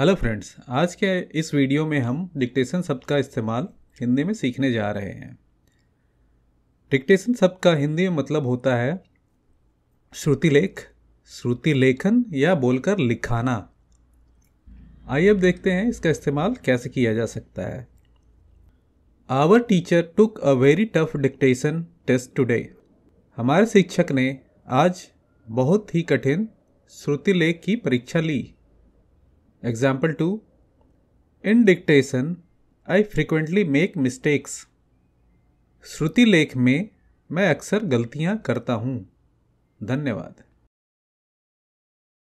Hello friends आज के इस वीडियो में हम डिक्टेशन शब्द का इस्तेमाल हिंदी में सीखने जा रहे हैं डिक्टेशन शब्द का हिंदी में मतलब होता है श्रुति लेख श्रुति लेखन या बोलकर लिखाना आइए अब देखते हैं इसका इस्तेमाल कैसे किया जा सकता है our teacher took a very tough dictation test today हमारे शिक्षक ने आज बहुत ही कठिन श्रुति लेख की परीक्षा ली Example 2 In dictation, I frequently make mistakes. श्रुति लेख में मैं अक्सर गलतियां करता हूं धन्यवाद